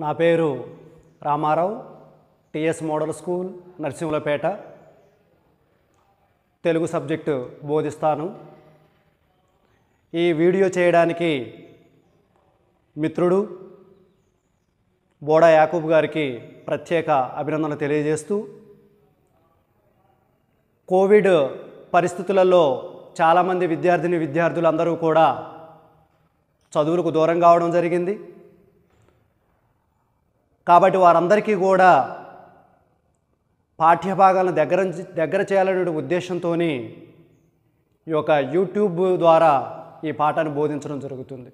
నా పేరు Ramarao TS model school Narsimhulapet Telugu subject బోధిస్తాను ఈ వీడియో చేయడానికి మిత్రుడు బోడా యాకూబ్ గారికి ప్రత్యేక అభినందనలు తెలియజేస్తూ కోవిడ్ పరిస్థితులలో చాలామంది విద్యార్థిని విద్యార్థులందరూ కూడా చదువులకు దూరం కావడం జరిగింది కాబట్టి వారందరికీ కూడా పాఠ్యభాగాలను దగ్గర దగ్గర చేయాలనే ఉద్దేశంతో ఈ యొక్క యూట్యూబ్ ద్వారా ఈ పాఠాన్ని బోధించడం జరుగుతుంది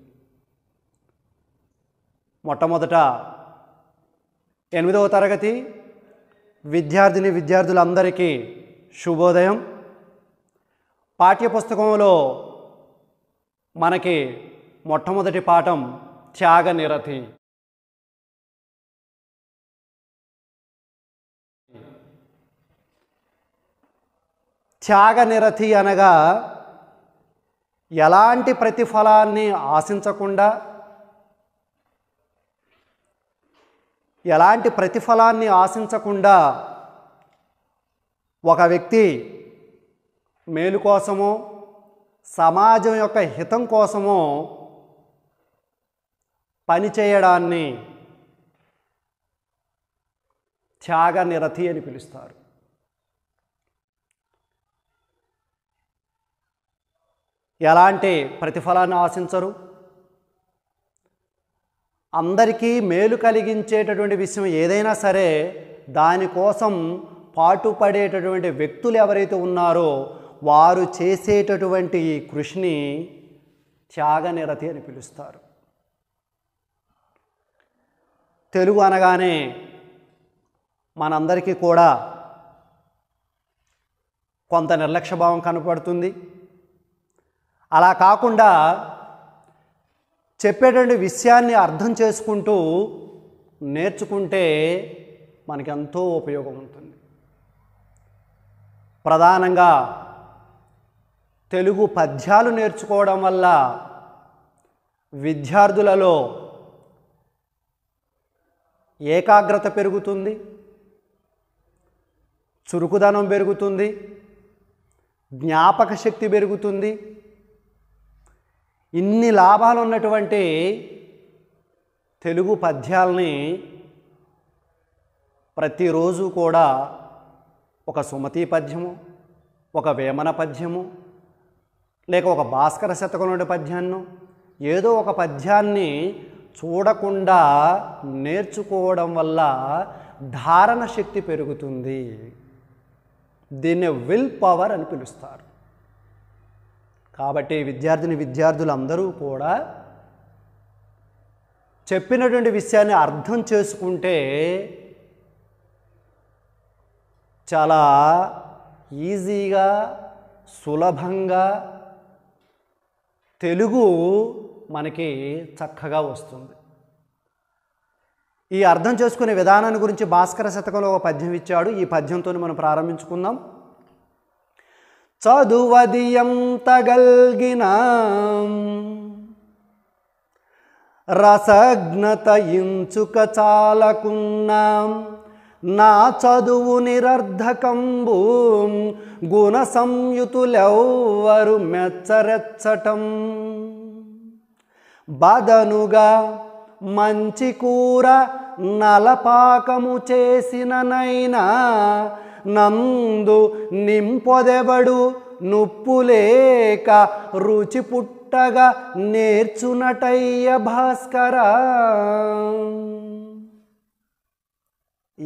మొట్టమొదట ఎనిమిదవ తరగతి విద్యార్థిని విద్యార్థులందరికీ శుభోదయం పాఠ్యపుస్తకంలో మనకి మొట్టమొదటి పాఠం త్యాగ నిరతి త్యాగనిరతి అనగా ఎలాంటి ప్రతిఫలాన్ని ఆశించకుండా ఎలాంటి ప్రతిఫలాన్ని ఆశించకుండా ఒక వ్యక్తి మేలు కోసమో సమాజం యొక్క హితం కోసమో పనిచేయడాన్ని త్యాగ నిరతి అని పిలుస్తారు ఎలాంటి ప్రతిఫలాన్ని ఆశించరు అందరికీ మేలు కలిగించేటటువంటి విషయం ఏదైనా సరే దానికోసం పాటుపడేటటువంటి వ్యక్తులు ఎవరైతే ఉన్నారో వారు చేసేటటువంటి ఈ కృషిని త్యాగనిరతి అని పిలుస్తారు తెలుగు అనగానే మనందరికీ కూడా కొంత నిర్లక్ష్యభావం కనపడుతుంది అలా కాకుండా చెప్పేటువంటి విషయాన్ని అర్థం చేసుకుంటూ నేర్చుకుంటే మనకి ఎంతో ఉపయోగం ఉంటుంది ప్రధానంగా తెలుగు పద్యాలు నేర్చుకోవడం వల్ల విద్యార్థులలో ఏకాగ్రత పెరుగుతుంది చురుకుదనం పెరుగుతుంది జ్ఞాపక శక్తి పెరుగుతుంది ఇన్ని లాభాలు ఉన్నటువంటి తెలుగు పద్యాల్ని ప్రతిరోజు కూడా ఒక సుమతి పద్యము ఒక వేమన పద్యము లేక ఒక భాస్కర శతకంలోని పద్యాన్ని ఏదో ఒక పద్యాన్ని చూడకుండా నేర్చుకోవడం వల్ల ధారణ శక్తి పెరుగుతుంది దీన్ని విల్ పవర్ అని పిలుస్తారు కాబట్టి విద్యార్థిని విద్యార్థులందరూ కూడా చెప్పినటువంటి విషయాన్ని అర్థం చేసుకుంటే చాలా ఈజీగా సులభంగా తెలుగు మనకి చక్కగా వస్తుంది ఈ అర్థం చేసుకునే విధానాన్ని గురించి భాస్కర శతకంలో ఒక పద్యం ఇచ్చాడు ఈ పద్యంతో మనం ప్రారంభించుకుందాం తగల్గిన రసజ్ఞత ఇంచుక చాలకున్నాం నా చదువు నిరర్ధకంబు గుణ సంయుతులెవ్వరు మెచ్చరెచ్చటం బదనుగా మంచి కూర నలపాకము చేసిననైనా నందు నింపొదెబడు నుప్పులేక రుచి పుట్టగా నేర్చునటయ్య భాస్కర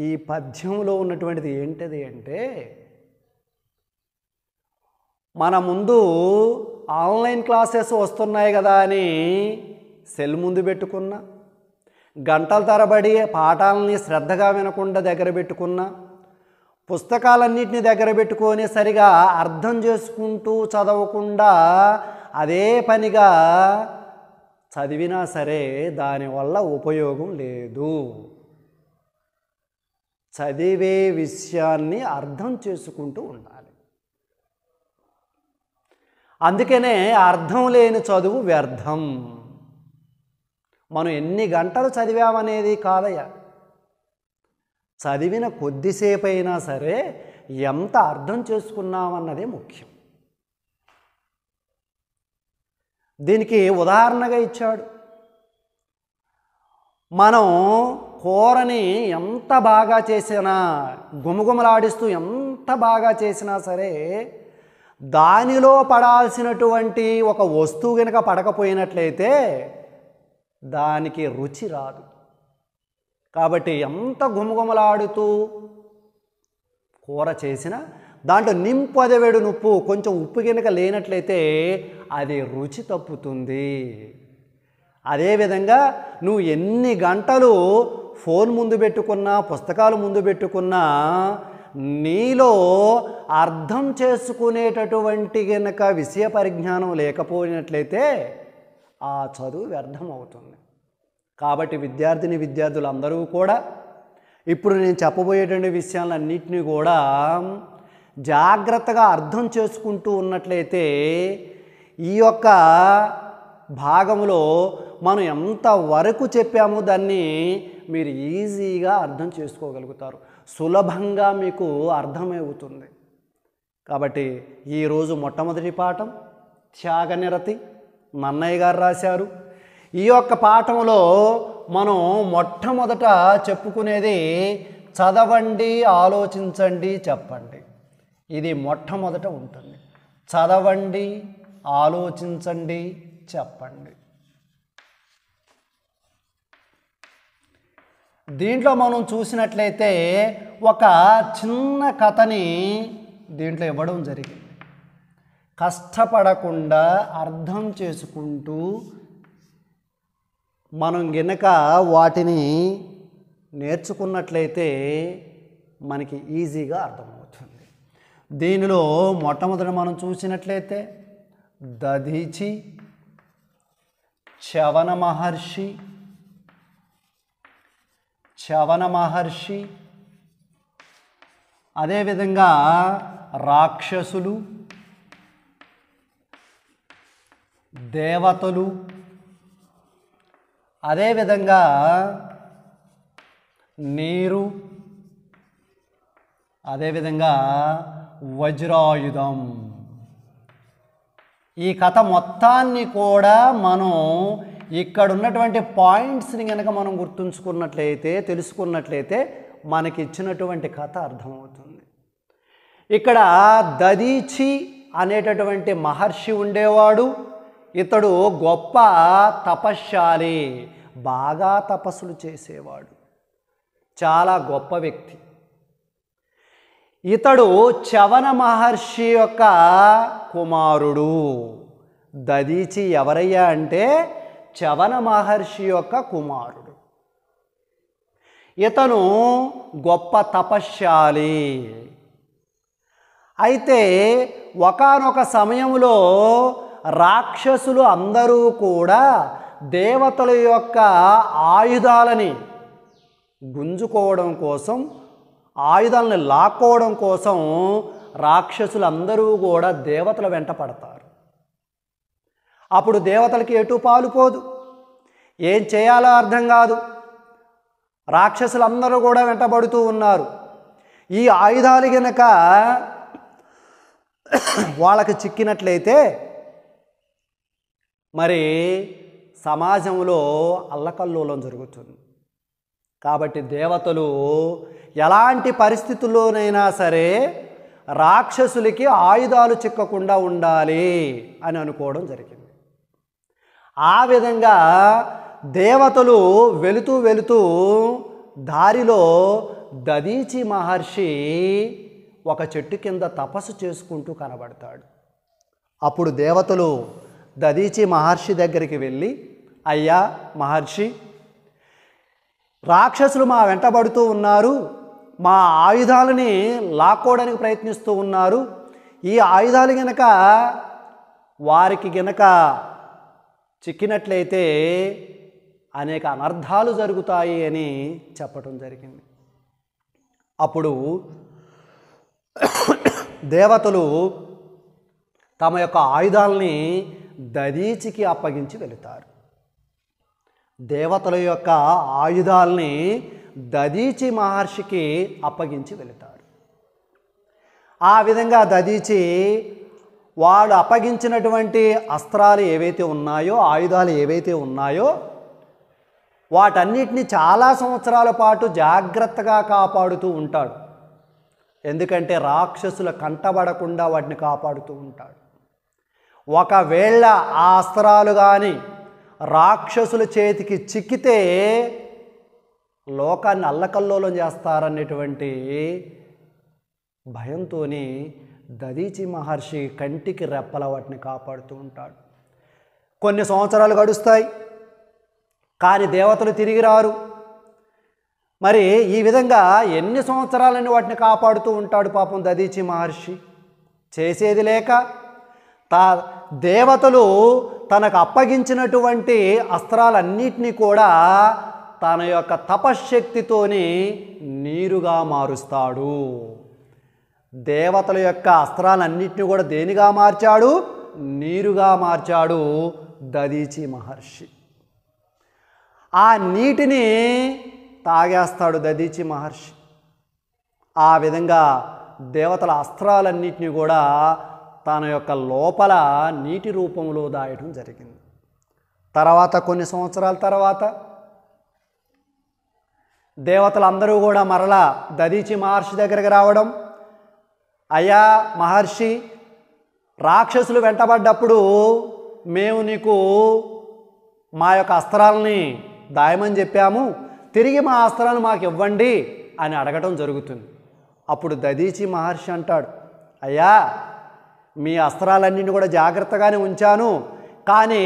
ఈ పద్యంలో ఉన్నటువంటిది ఏంటిది అంటే మన ముందు ఆన్లైన్ క్లాసెస్ వస్తున్నాయి కదా అని సెల్ ముందు పెట్టుకున్నా గంటల తరబడి పాఠాలని శ్రద్ధగా వినకుండా దగ్గర పెట్టుకున్నా పుస్తకాలన్నింటినీ దగ్గర పెట్టుకొని సరిగా అర్థం చేసుకుంటూ చదవకుండా అదే పనిగా చదివినా సరే దానివల్ల ఉపయోగం లేదు చదివే విషయాన్ని అర్థం చేసుకుంటూ ఉండాలి అందుకనే అర్థం లేని చదువు వ్యర్థం మనం ఎన్ని గంటలు చదివామనేది కాదయ్యా చదివిన కొద్దిసేపైనా సరే ఎంత అర్థం చేసుకున్నామన్నదే ముఖ్యం దీనికి ఉదాహరణగా ఇచ్చాడు మనం కూరని ఎంత బాగా చేసినా గుమగుమలాడిస్తూ ఎంత బాగా చేసినా సరే దానిలో పడాల్సినటువంటి ఒక వస్తువు కనుక పడకపోయినట్లయితే దానికి రుచి రాదు కాబట్టి ఎంత గుమగుమలాడుతూ కూర చేసిన దాంట్లో నింపు అదేవేడు నుప్పు కొంచెం ఉప్పు గినక లేనట్లయితే అది రుచి తప్పుతుంది అదేవిధంగా నువ్వు ఎన్ని గంటలు ఫోన్ ముందు పెట్టుకున్నా పుస్తకాలు ముందు పెట్టుకున్నా నీలో అర్థం చేసుకునేటటువంటి గనక విషయ పరిజ్ఞానం లేకపోయినట్లయితే ఆ చదువు వ్యర్థం అవుతుంది కాబట్టి విద్యార్థిని విద్యార్థులందరూ కూడా ఇప్పుడు నేను చెప్పబోయేటువంటి విషయాలన్నింటినీ కూడా జాగ్రత్తగా అర్థం చేసుకుంటూ ఉన్నట్లయితే ఈ యొక్క భాగంలో మనం ఎంత వరకు చెప్పామో దాన్ని మీరు ఈజీగా అర్థం చేసుకోగలుగుతారు సులభంగా మీకు అర్థమవుతుంది కాబట్టి ఈరోజు మొట్టమొదటి పాఠం నిరతి నన్నయ్య గారు రాశారు ఈ యొక్క పాఠంలో మనం మొట్టమొదట చెప్పుకునేది చదవండి ఆలోచించండి చెప్పండి ఇది మొట్టమొదట ఉంటుంది చదవండి ఆలోచించండి చెప్పండి దీంట్లో మనం చూసినట్లయితే ఒక చిన్న కథని దీంట్లో ఇవ్వడం జరిగింది కష్టపడకుండా అర్థం చేసుకుంటూ మనం గనక వాటిని నేర్చుకున్నట్లయితే మనకి ఈజీగా అర్థమవుతుంది దీనిలో మొట్టమొదటి మనం చూసినట్లయితే దధీచి చవన మహర్షి చవన మహర్షి అదేవిధంగా రాక్షసులు దేవతలు అదేవిధంగా నీరు అదేవిధంగా వజ్రాయుధం ఈ కథ మొత్తాన్ని కూడా మనం ఇక్కడ ఉన్నటువంటి పాయింట్స్ని కనుక మనం గుర్తుంచుకున్నట్లయితే తెలుసుకున్నట్లయితే మనకి ఇచ్చినటువంటి కథ అర్థమవుతుంది ఇక్కడ దదీచి అనేటటువంటి మహర్షి ఉండేవాడు ఇతడు గొప్ప తపశ్శాలి బాగా తపస్సులు చేసేవాడు చాలా గొప్ప వ్యక్తి ఇతడు చవన మహర్షి యొక్క కుమారుడు దదీచి ఎవరయ్యా అంటే చవన మహర్షి యొక్క కుమారుడు ఇతను గొప్ప తపశ్శాలి అయితే ఒకనొక సమయంలో రాక్షసులు అందరూ కూడా దేవతల యొక్క ఆయుధాలని గుంజుకోవడం కోసం ఆయుధాలని లాక్కోవడం కోసం రాక్షసులు అందరూ కూడా దేవతల వెంట పడతారు అప్పుడు దేవతలకి ఎటు పాలుపోదు ఏం చేయాలో అర్థం కాదు రాక్షసులందరూ కూడా వెంటబడుతూ ఉన్నారు ఈ ఆయుధాలు గనక వాళ్ళకి చిక్కినట్లయితే మరి సమాజంలో అల్లకల్లోలం జరుగుతుంది కాబట్టి దేవతలు ఎలాంటి పరిస్థితుల్లోనైనా సరే రాక్షసులకి ఆయుధాలు చిక్కకుండా ఉండాలి అని అనుకోవడం జరిగింది ఆ విధంగా దేవతలు వెళుతూ వెళుతూ దారిలో దదీచి మహర్షి ఒక చెట్టు కింద తపస్సు చేసుకుంటూ కనబడతాడు అప్పుడు దేవతలు దదీచి మహర్షి దగ్గరికి వెళ్ళి అయ్యా మహర్షి రాక్షసులు మా వెంటబడుతూ ఉన్నారు మా ఆయుధాలని లాక్కోవడానికి ప్రయత్నిస్తూ ఉన్నారు ఈ ఆయుధాలు గనక వారికి గనక చిక్కినట్లయితే అనేక అనర్థాలు జరుగుతాయి అని చెప్పటం జరిగింది అప్పుడు దేవతలు తమ యొక్క ఆయుధాలని దదీచికి అప్పగించి వెళుతారు దేవతల యొక్క ఆయుధాల్ని దదీచి మహర్షికి అప్పగించి వెళుతారు ఆ విధంగా దదీచి వాడు అప్పగించినటువంటి అస్త్రాలు ఏవైతే ఉన్నాయో ఆయుధాలు ఏవైతే ఉన్నాయో వాటన్నిటిని చాలా సంవత్సరాల పాటు జాగ్రత్తగా కాపాడుతూ ఉంటాడు ఎందుకంటే రాక్షసుల కంటబడకుండా వాటిని కాపాడుతూ ఉంటాడు ఒకవేళ ఆ అస్త్రాలు కానీ రాక్షసుల చేతికి చిక్కితే లోకాన్ని అల్లకల్లోలం చేస్తారనేటువంటి భయంతో దదీచి మహర్షి కంటికి రెప్పల వాటిని కాపాడుతూ ఉంటాడు కొన్ని సంవత్సరాలు గడుస్తాయి కానీ దేవతలు తిరిగి రారు మరి ఈ విధంగా ఎన్ని సంవత్సరాలని వాటిని కాపాడుతూ ఉంటాడు పాపం దదీచి మహర్షి చేసేది లేక తా దేవతలు తనకు అప్పగించినటువంటి అస్త్రాలన్నిటినీ కూడా తన యొక్క తపశ్శక్తితోని నీరుగా మారుస్తాడు దేవతల యొక్క అస్త్రాలన్నింటినీ కూడా దేనిగా మార్చాడు నీరుగా మార్చాడు దదీచి మహర్షి ఆ నీటిని తాగేస్తాడు దదీచి మహర్షి ఆ విధంగా దేవతల అస్త్రాలన్నింటినీ కూడా తన యొక్క లోపల నీటి రూపంలో దాయడం జరిగింది తర్వాత కొన్ని సంవత్సరాల తర్వాత దేవతలందరూ కూడా మరలా దదీచి మహర్షి దగ్గరికి రావడం అయ్యా మహర్షి రాక్షసులు వెంటబడ్డప్పుడు మేము నీకు మా యొక్క అస్త్రాలని దాయమని చెప్పాము తిరిగి మా అస్త్రాలు మాకు ఇవ్వండి అని అడగటం జరుగుతుంది అప్పుడు దదీచి మహర్షి అంటాడు అయ్యా మీ అస్త్రాలన్నింటినీ కూడా జాగ్రత్తగానే ఉంచాను కానీ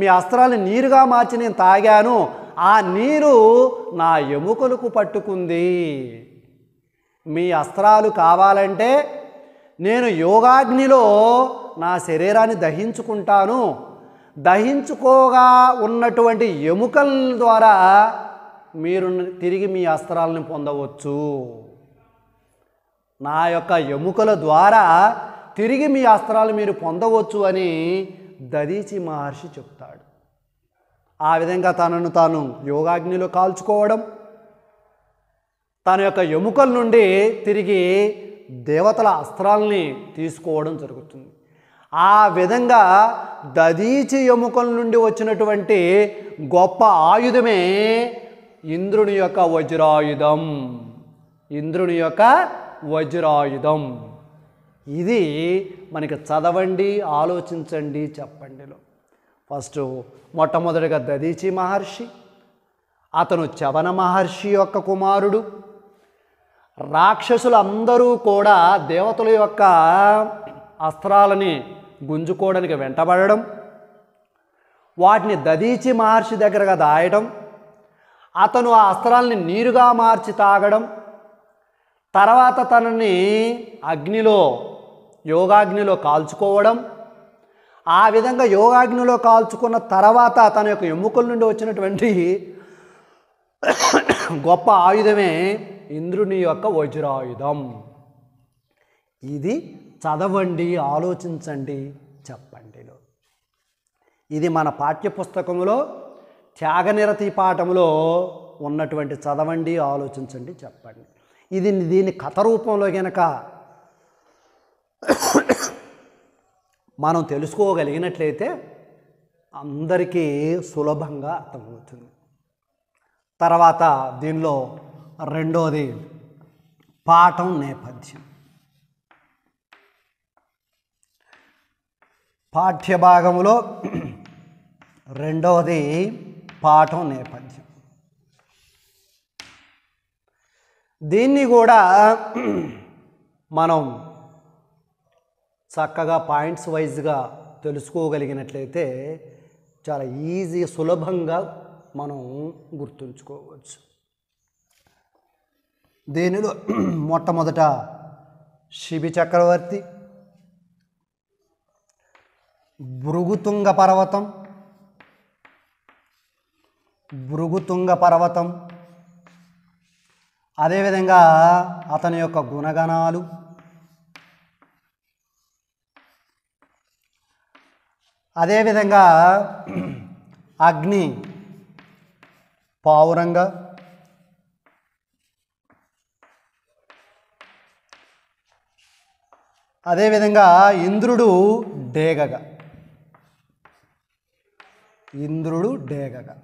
మీ అస్త్రాలు నీరుగా మార్చి నేను తాగాను ఆ నీరు నా ఎముకలకు పట్టుకుంది మీ అస్త్రాలు కావాలంటే నేను యోగాగ్నిలో నా శరీరాన్ని దహించుకుంటాను దహించుకోగా ఉన్నటువంటి ఎముకల ద్వారా మీరు తిరిగి మీ అస్త్రాలను పొందవచ్చు నా యొక్క ఎముకల ద్వారా తిరిగి మీ అస్త్రాలు మీరు పొందవచ్చు అని దదీచి మహర్షి చెప్తాడు ఆ విధంగా తనను తాను యోగాగ్నిలో కాల్చుకోవడం తన యొక్క ఎముకల నుండి తిరిగి దేవతల అస్త్రాలని తీసుకోవడం జరుగుతుంది ఆ విధంగా దదీచి ఎముకల నుండి వచ్చినటువంటి గొప్ప ఆయుధమే ఇంద్రుని యొక్క వజ్రాయుధం ఇంద్రుని యొక్క వజ్రాయుధం ఇది మనకి చదవండి ఆలోచించండి చెప్పండిలో ఫస్ట్ మొట్టమొదటిగా దదీచి మహర్షి అతను చవన మహర్షి యొక్క కుమారుడు రాక్షసులందరూ కూడా దేవతల యొక్క అస్త్రాలని గుంజుకోవడానికి వెంటబడడం వాటిని దదీచి మహర్షి దగ్గరగా దాయడం అతను ఆ అస్త్రాలని నీరుగా మార్చి తాగడం తర్వాత తనని అగ్నిలో యోగాగ్నిలో కాల్చుకోవడం ఆ విధంగా యోగాగ్నిలో కాల్చుకున్న తర్వాత తన యొక్క ఎముకల నుండి వచ్చినటువంటి గొప్ప ఆయుధమే ఇంద్రుని యొక్క వజ్రాయుధం ఇది చదవండి ఆలోచించండి చెప్పండిలో ఇది మన పాఠ్యపుస్తకంలో త్యాగనిరతి పాఠంలో ఉన్నటువంటి చదవండి ఆలోచించండి చెప్పండి ఇది దీని కథ రూపంలో కనుక మనం తెలుసుకోగలిగినట్లయితే అందరికీ సులభంగా అర్థమవుతుంది తర్వాత దీనిలో రెండోది పాఠం నేపథ్యం పాఠ్య భాగంలో రెండవది పాఠం నేపథ్యం దీన్ని కూడా మనం చక్కగా పాయింట్స్ వైజ్గా తెలుసుకోగలిగినట్లయితే చాలా ఈజీ సులభంగా మనం గుర్తుంచుకోవచ్చు దీనిలో మొట్టమొదట శిబి చక్రవర్తి భృగుతుంగ పర్వతం భృగుతుంగ పర్వతం అదేవిధంగా అతని యొక్క గుణగణాలు అదేవిధంగా అగ్ని పావురంగా అదేవిధంగా ఇంద్రుడు డేగగా ఇంద్రుడు డేగగా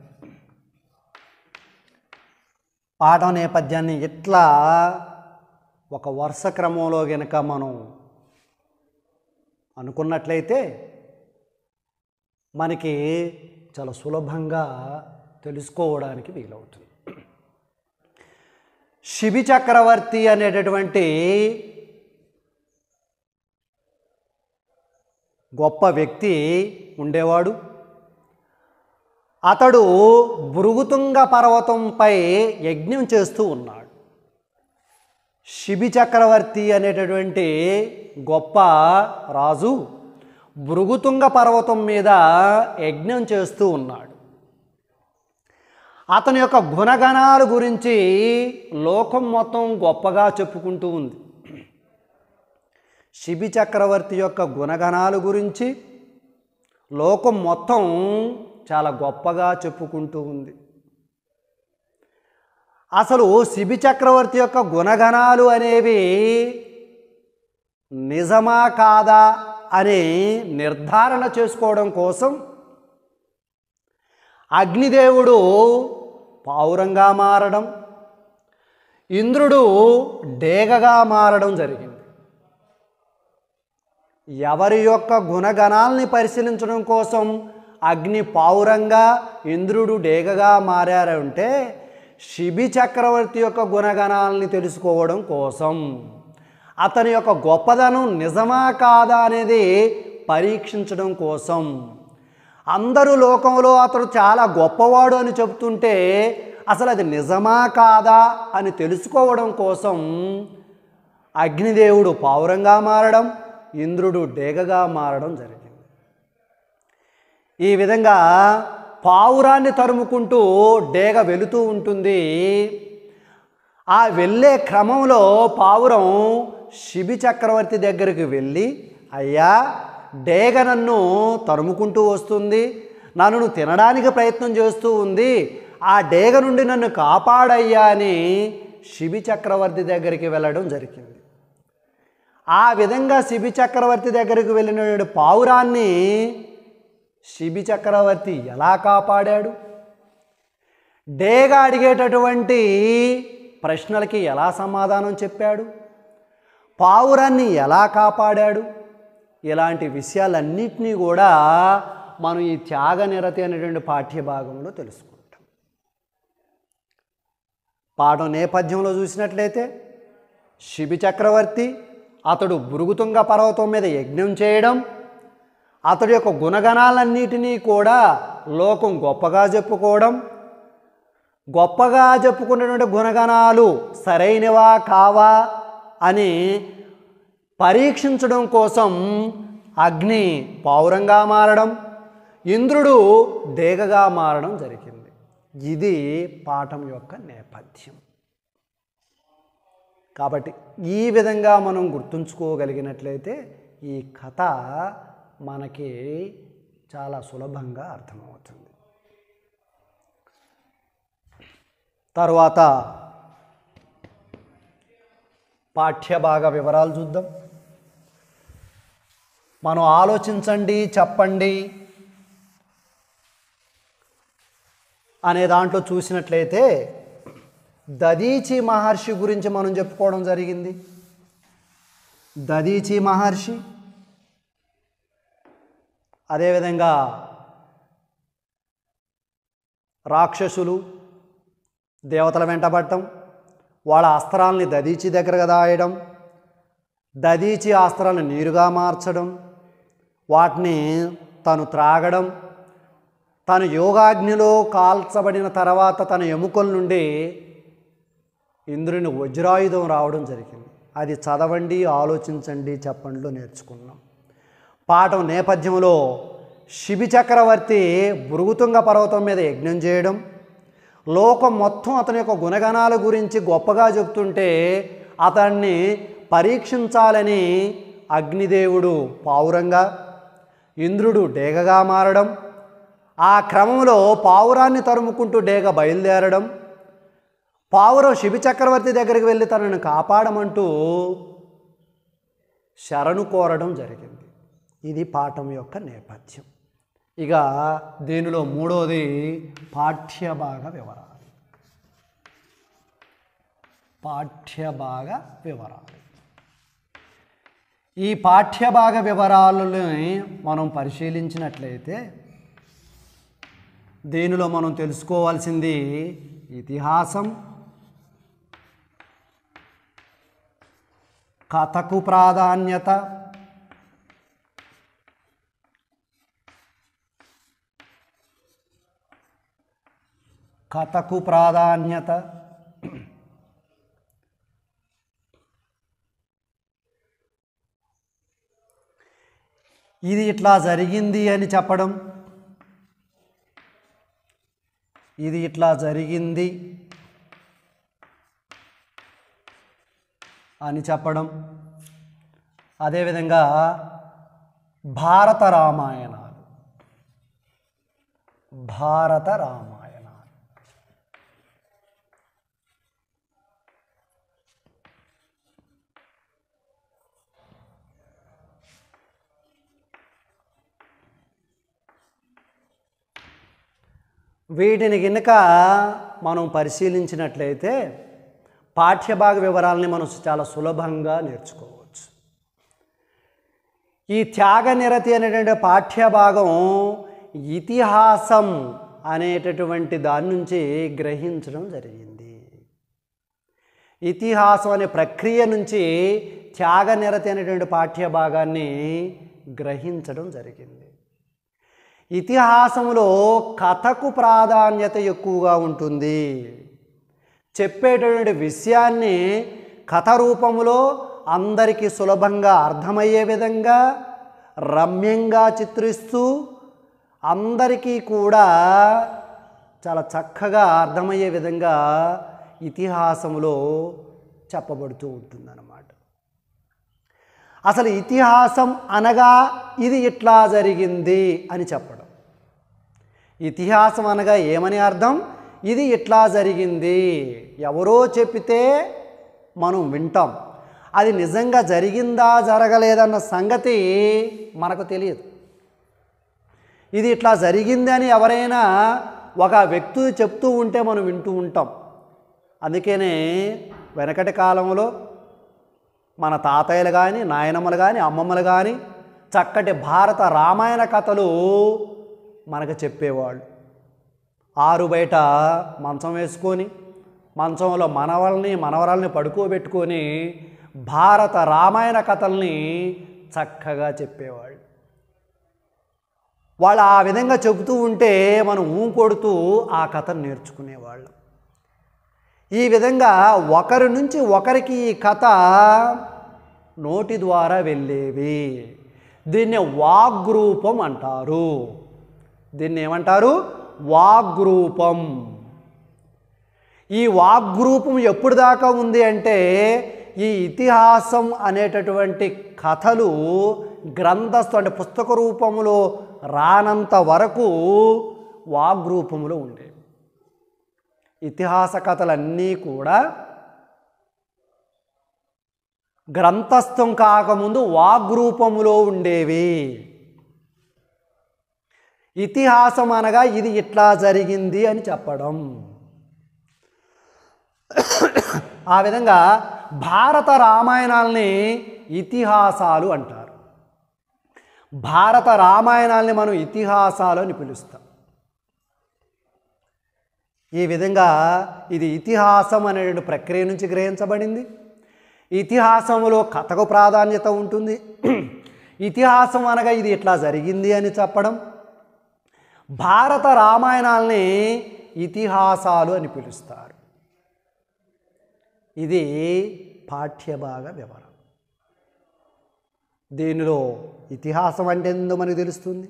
పాఠ నేపథ్యాన్ని ఇట్లా ఒక వరుస క్రమంలో కనుక మనం అనుకున్నట్లయితే మనకి చాలా సులభంగా తెలుసుకోవడానికి వీలవుతుంది శిబి చక్రవర్తి అనేటటువంటి గొప్ప వ్యక్తి ఉండేవాడు అతడు భృగుతుంగ పర్వతంపై యజ్ఞం చేస్తూ ఉన్నాడు శిబి చక్రవర్తి అనేటటువంటి గొప్ప రాజు భృగుతుంగ పర్వతం మీద యజ్ఞం చేస్తూ ఉన్నాడు అతని యొక్క గుణగణాల గురించి లోకం మొత్తం గొప్పగా చెప్పుకుంటూ ఉంది శిబి చక్రవర్తి యొక్క గుణగణాల గురించి లోకం మొత్తం చాలా గొప్పగా చెప్పుకుంటూ ఉంది అసలు శిబి చక్రవర్తి యొక్క గుణగణాలు అనేవి నిజమా కాదా అని నిర్ధారణ చేసుకోవడం కోసం అగ్నిదేవుడు పావురంగా మారడం ఇంద్రుడు డేగగా మారడం జరిగింది ఎవరి యొక్క గుణగణాలని పరిశీలించడం కోసం అగ్ని పావురంగా ఇంద్రుడు డేగగా మారారంటే శిబి చక్రవర్తి యొక్క గుణగణాలని తెలుసుకోవడం కోసం అతని యొక్క గొప్పదనం నిజమా కాదా అనేది పరీక్షించడం కోసం అందరూ లోకంలో అతడు చాలా గొప్పవాడు అని చెబుతుంటే అసలు అది నిజమా కాదా అని తెలుసుకోవడం కోసం అగ్నిదేవుడు పావురంగా మారడం ఇంద్రుడు డేగగా మారడం జరిగింది ఈ విధంగా పావురాన్ని తరుముకుంటూ డేగ వెళుతూ ఉంటుంది ఆ వెళ్ళే క్రమంలో పావురం శిబి చక్రవర్తి దగ్గరికి వెళ్ళి అయ్యా డేగ నన్ను తరుముకుంటూ వస్తుంది నన్ను తినడానికి ప్రయత్నం చేస్తూ ఉంది ఆ డేగ నుండి నన్ను కాపాడయ్యా అని శిబి చక్రవర్తి దగ్గరికి వెళ్ళడం జరిగింది ఆ విధంగా శిబి చక్రవర్తి దగ్గరికి వెళ్ళిన పావురాన్ని శిబి చక్రవర్తి ఎలా కాపాడాడు డేగ అడిగేటటువంటి ప్రశ్నలకి ఎలా సమాధానం చెప్పాడు పావురాన్ని ఎలా కాపాడాడు ఇలాంటి విషయాలన్నింటినీ కూడా మనం ఈ త్యాగ నిరతి అనేటువంటి పాఠ్యభాగంలో తెలుసుకుంటాం పాఠం నేపథ్యంలో చూసినట్లయితే శిబి చక్రవర్తి అతడు భృగుతుంగ పర్వతం మీద యజ్ఞం చేయడం అతడి యొక్క గుణగణాలన్నిటినీ కూడా లోకం గొప్పగా చెప్పుకోవడం గొప్పగా చెప్పుకున్నటువంటి గుణగణాలు సరైనవా కావా అని పరీక్షించడం కోసం అగ్ని పౌరంగా మారడం ఇంద్రుడు దేగగా మారడం జరిగింది ఇది పాఠం యొక్క నేపథ్యం కాబట్టి ఈ విధంగా మనం గుర్తుంచుకోగలిగినట్లయితే ఈ కథ మనకి చాలా సులభంగా అర్థమవుతుంది తర్వాత పాఠ్యభాగ వివరాలు చూద్దాం మనం ఆలోచించండి చెప్పండి అనే దాంట్లో చూసినట్లయితే దదీచి మహర్షి గురించి మనం చెప్పుకోవడం జరిగింది దదీచి మహర్షి అదేవిధంగా రాక్షసులు దేవతల వెంటబడటం వాళ్ళ అస్త్రాలని దదీచి దగ్గరగా దాయడం దదీచి అస్త్రాలను నీరుగా మార్చడం వాటిని తను త్రాగడం తను యోగాగ్నిలో కాల్చబడిన తర్వాత తన ఎముకల నుండి ఇంద్రుని వజ్రాయుధం రావడం జరిగింది అది చదవండి ఆలోచించండి చెప్పండి నేర్చుకున్నాం పాఠం నేపథ్యంలో శిబి చక్రవర్తి భృగుతుంగ పర్వతం మీద యజ్ఞం చేయడం లోకం మొత్తం అతని యొక్క గుణగణాల గురించి గొప్పగా చెప్తుంటే అతన్ని పరీక్షించాలని అగ్నిదేవుడు పావురంగా ఇంద్రుడు డేగగా మారడం ఆ క్రమంలో పావురాన్ని తరుముకుంటూ డేగ బయలుదేరడం పావురం శిబి చక్రవర్తి దగ్గరికి వెళ్ళి తనను కాపాడమంటూ శరణు కోరడం జరిగింది ఇది పాఠం యొక్క నేపథ్యం ఇక దీనిలో మూడోది పాఠ్యభాగ వివరాలు పాఠ్యభాగ వివరాలు ఈ పాఠ్యభాగ వివరాలని మనం పరిశీలించినట్లయితే దీనిలో మనం తెలుసుకోవాల్సింది ఇతిహాసం కథకు ప్రాధాన్యత కథకు ప్రాధాన్యత ఇది ఇట్లా జరిగింది అని చెప్పడం ఇది ఇట్లా జరిగింది అని చెప్పడం అదేవిధంగా భారత రామాయణాలు భారత రామాయణ వీటిని కనుక మనం పరిశీలించినట్లయితే పాఠ్యభాగ వివరాలని మనం చాలా సులభంగా నేర్చుకోవచ్చు ఈ త్యాగ నిరతి అనేటువంటి పాఠ్యభాగం ఇతిహాసం అనేటటువంటి దాని నుంచి గ్రహించడం జరిగింది ఇతిహాసం అనే ప్రక్రియ నుంచి త్యాగ నిరతి అనేటువంటి పాఠ్యభాగాన్ని గ్రహించడం జరిగింది ఇతిహాసంలో కథకు ప్రాధాన్యత ఎక్కువగా ఉంటుంది చెప్పేటటువంటి విషయాన్ని కథ రూపంలో అందరికీ సులభంగా అర్థమయ్యే విధంగా రమ్యంగా చిత్రిస్తూ అందరికీ కూడా చాలా చక్కగా అర్థమయ్యే విధంగా ఇతిహాసంలో చెప్పబడుతూ ఉంటుందన్నమాట అసలు ఇతిహాసం అనగా ఇది ఇట్లా జరిగింది అని చెప్పడం ఇతిహాసం అనగా ఏమని అర్థం ఇది ఇట్లా జరిగింది ఎవరో చెప్పితే మనం వింటాం అది నిజంగా జరిగిందా జరగలేదన్న సంగతి మనకు తెలియదు ఇది ఇట్లా జరిగింది అని ఎవరైనా ఒక వ్యక్తి చెప్తూ ఉంటే మనం వింటూ ఉంటాం అందుకనే వెనకటి కాలంలో మన తాతయ్యలు కానీ నాయనమ్మలు కానీ అమ్మమ్మలు కానీ చక్కటి భారత రామాయణ కథలు మనకు చెప్పేవాళ్ళు ఆరు బయట మంచం వేసుకొని మంచంలో మనవల్ని మనవరాల్ని పడుకోబెట్టుకొని భారత రామాయణ కథల్ని చక్కగా చెప్పేవాళ్ళు వాళ్ళు ఆ విధంగా చెబుతూ ఉంటే మనం ఊకొడుతూ ఆ కథను నేర్చుకునేవాళ్ళం ఈ విధంగా ఒకరి నుంచి ఒకరికి ఈ కథ నోటి ద్వారా వెళ్ళేవి దీన్ని వాగ్రూపం అంటారు దీన్ని ఏమంటారు వాగ్రూపం ఈ వాగ్రూపం ఎప్పుడు దాకా ఉంది అంటే ఈ ఇతిహాసం అనేటటువంటి కథలు గ్రంథస్థు అంటే పుస్తక రూపంలో రానంత వరకు వాగ్రూపంలో ఉండేవి ఇతిహాస కథలన్నీ కూడా గ్రంథస్థం కాకముందు వాగ్రూపములో ఉండేవి ఇతిహాసం అనగా ఇది ఇట్లా జరిగింది అని చెప్పడం ఆ విధంగా భారత రామాయణాల్ని ఇతిహాసాలు అంటారు భారత రామాయణాల్ని మనం ఇతిహాసాలు అని పిలుస్తాం ఈ విధంగా ఇది ఇతిహాసం అనేటువంటి ప్రక్రియ నుంచి గ్రహించబడింది ఇతిహాసంలో కథకు ప్రాధాన్యత ఉంటుంది ఇతిహాసం అనగా ఇది ఇట్లా జరిగింది అని చెప్పడం భారత రామాయణాల్ని ఇతిహాసాలు అని పిలుస్తారు ఇది పాఠ్యభాగ వివరణ దీనిలో ఇతిహాసం అంటే ఏందో మనకు తెలుస్తుంది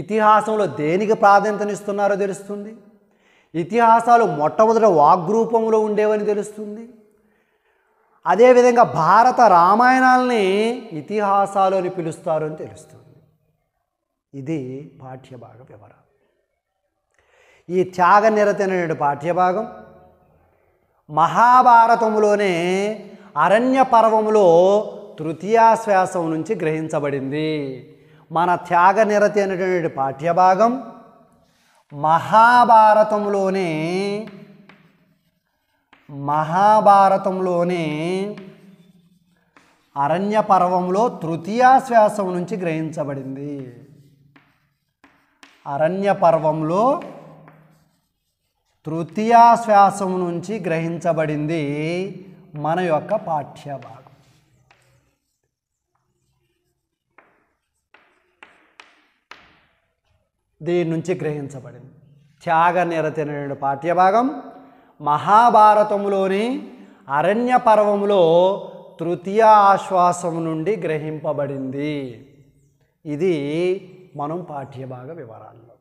ఇతిహాసంలో దేనికి ప్రాధాన్యతనిస్తున్నారో తెలుస్తుంది ఇతిహాసాలు మొట్టమొదట వాగ్రూపంలో ఉండేవని తెలుస్తుంది అదేవిధంగా భారత రామాయణాల్ని ఇతిహాసాలు అని పిలుస్తారు అని తెలుస్తుంది ఇది పాఠ్యభాగ వివరణ ఈ త్యాగ నిరతనడు పాఠ్యభాగం మహాభారతములోనే అరణ్య పర్వములో తృతీయాశ్వాసం నుంచి గ్రహించబడింది మన త్యాగ నిరతి అనేటువంటి పాఠ్యభాగం మహాభారతంలోనే మహాభారతంలోనే అరణ్య పర్వంలో తృతీయాశ్వాసం నుంచి గ్రహించబడింది అరణ్య పర్వంలో తృతీయాశ్వాసం నుంచి గ్రహించబడింది మన యొక్క పాఠ్యభాగం దీని నుంచి గ్రహించబడింది త్యాగ నిరతైన పాఠ్యభాగం మహాభారతంలోని అరణ్య పర్వంలో తృతీయ ఆశ్వాసం నుండి గ్రహింపబడింది ఇది మనం పాఠ్యభాగ వివరాల్లో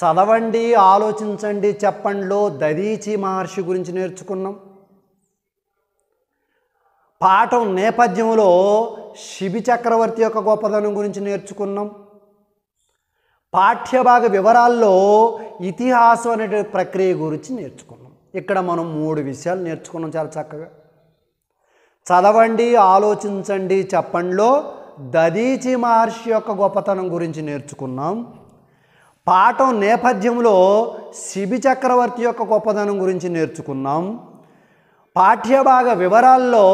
చదవండి ఆలోచించండి చెప్పండిలో దదీచి మహర్షి గురించి నేర్చుకున్నాం పాఠం నేపథ్యంలో శిబి చక్రవర్తి యొక్క గొప్పదనం గురించి నేర్చుకున్నాం పాఠ్యభాగ వివరాల్లో ఇతిహాసం అనే ప్రక్రియ గురించి నేర్చుకున్నాం ఇక్కడ మనం మూడు విషయాలు నేర్చుకున్నాం చాలా చక్కగా చదవండి ఆలోచించండి చెప్పండిలో దదీచి మహర్షి యొక్క గొప్పతనం గురించి నేర్చుకున్నాం పాఠం నేపథ్యంలో శిబి చక్రవర్తి యొక్క గొప్పతనం గురించి నేర్చుకున్నాం పాఠ్యభాగ వివరాల్లో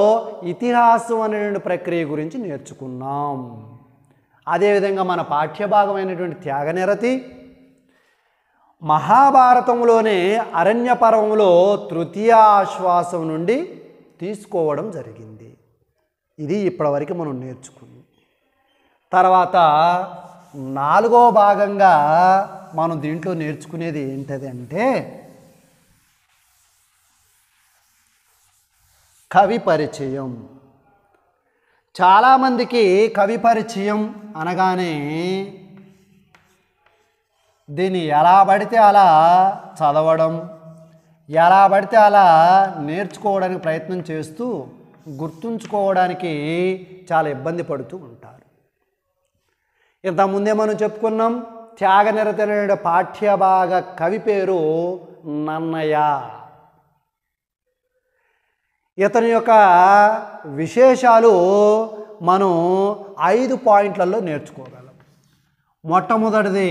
ఇతిహాసం అనేటువంటి ప్రక్రియ గురించి నేర్చుకున్నాం అదేవిధంగా మన పాఠ్యభాగమైనటువంటి త్యాగనిరతి మహాభారతంలోనే అరణ్య పర్వంలో తృతీయ ఆశ్వాసం నుండి తీసుకోవడం జరిగింది ఇది ఇప్పటివరకు మనం నేర్చుకున్నాం తర్వాత నాలుగో భాగంగా మనం దీంట్లో నేర్చుకునేది ఏంటది అంటే కవి పరిచయం చాలామందికి కవి పరిచయం అనగానే దీన్ని ఎలా పడితే అలా చదవడం ఎలా పడితే అలా నేర్చుకోవడానికి ప్రయత్నం చేస్తూ గుర్తుంచుకోవడానికి చాలా ఇబ్బంది పడుతూ ఉంటారు ఇంతకుముందే మనం చెప్పుకున్నాం త్యాగనిరతనైన పాఠ్యభాగ కవి పేరు నన్నయ్య ఇతని యొక్క విశేషాలు మనం ఐదు పాయింట్లలో నేర్చుకోగలం మొట్టమొదటిది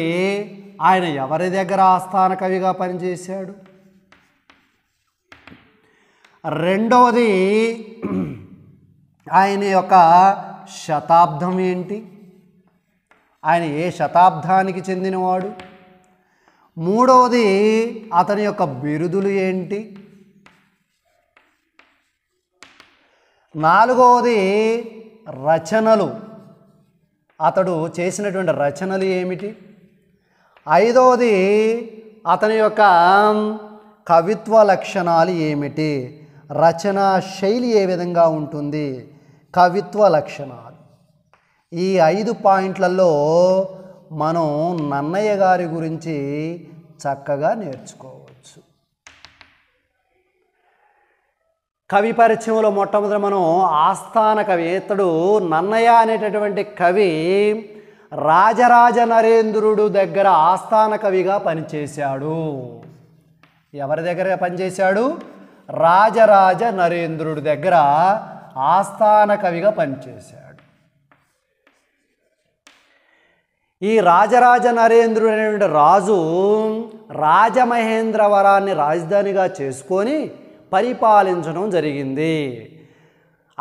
ఆయన ఎవరి దగ్గర ఆస్థాన కవిగా పనిచేశాడు రెండవది ఆయన యొక్క శతాబ్దం ఏంటి ఆయన ఏ శతాబ్దానికి చెందినవాడు మూడవది అతని యొక్క బిరుదులు ఏంటి నాలుగవది రచనలు అతడు చేసినటువంటి రచనలు ఏమిటి ఐదవది అతని యొక్క కవిత్వ లక్షణాలు ఏమిటి రచనా శైలి ఏ విధంగా ఉంటుంది కవిత్వ లక్షణాలు ఈ ఐదు పాయింట్లలో మనం నన్నయ్య గారి గురించి చక్కగా నేర్చుకోవచ్చు కవి పరిచయంలో మొట్టమొదటి మనం ఆస్థాన కవి ఇతడు నన్నయ్య అనేటటువంటి కవి రాజరాజ నరేంద్రుడు దగ్గర ఆస్థాన కవిగా పనిచేశాడు ఎవరి దగ్గర పనిచేశాడు రాజరాజ నరేంద్రుడి దగ్గర ఆస్థాన కవిగా పనిచేశాడు ఈ రాజరాజ నరేంద్రుడు అనేటువంటి రాజు రాజమహేంద్రవరాన్ని రాజధానిగా చేసుకొని పరిపాలించడం జరిగింది